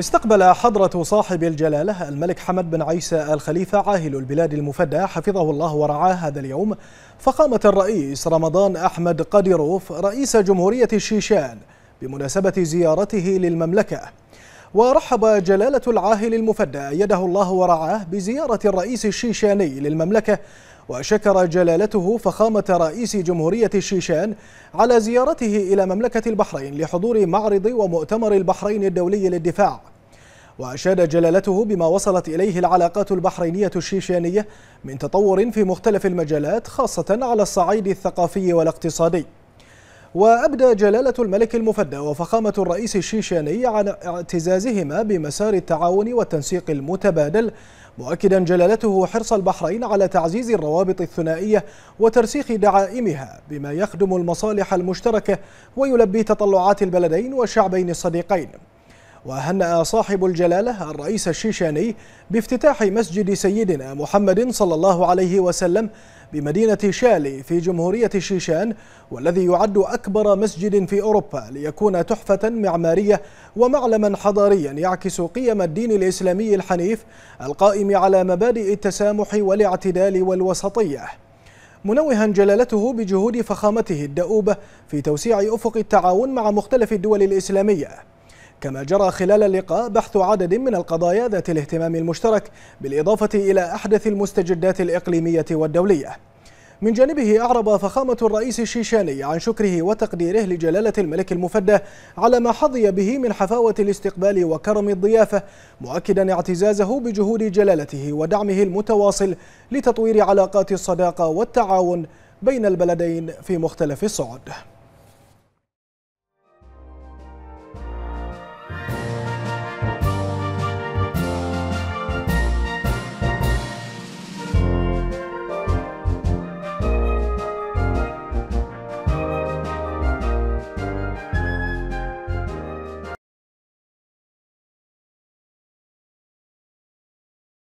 استقبل حضرة صاحب الجلالة الملك حمد بن عيسى الخليفة عاهل البلاد المفدى حفظه الله ورعاه هذا اليوم فقامة الرئيس رمضان أحمد قديروف رئيس جمهورية الشيشان بمناسبة زيارته للمملكة ورحب جلالة العاهل المفدى أيده الله ورعاه بزيارة الرئيس الشيشاني للمملكة وشكر جلالته فخامة رئيس جمهورية الشيشان على زيارته إلى مملكة البحرين لحضور معرض ومؤتمر البحرين الدولي للدفاع وأشاد جلالته بما وصلت إليه العلاقات البحرينية الشيشانية من تطور في مختلف المجالات خاصة على الصعيد الثقافي والاقتصادي وأبدى جلالة الملك المفدى وفخامة الرئيس الشيشاني عن اعتزازهما بمسار التعاون والتنسيق المتبادل مؤكدا جلالته حرص البحرين على تعزيز الروابط الثنائية وترسيخ دعائمها بما يخدم المصالح المشتركة ويلبي تطلعات البلدين والشعبين الصديقين وهنأ صاحب الجلالة الرئيس الشيشاني بافتتاح مسجد سيدنا محمد صلى الله عليه وسلم بمدينة شالي في جمهورية الشيشان والذي يعد أكبر مسجد في أوروبا ليكون تحفة معمارية ومعلما حضاريا يعكس قيم الدين الإسلامي الحنيف القائم على مبادئ التسامح والاعتدال والوسطية منوها جلالته بجهود فخامته الدؤوبة في توسيع أفق التعاون مع مختلف الدول الإسلامية كما جرى خلال اللقاء بحث عدد من القضايا ذات الاهتمام المشترك بالإضافة إلى أحدث المستجدات الإقليمية والدولية من جانبه أعرب فخامة الرئيس الشيشاني عن شكره وتقديره لجلالة الملك المفدى على ما حظي به من حفاوة الاستقبال وكرم الضيافة مؤكدا اعتزازه بجهود جلالته ودعمه المتواصل لتطوير علاقات الصداقة والتعاون بين البلدين في مختلف الصعد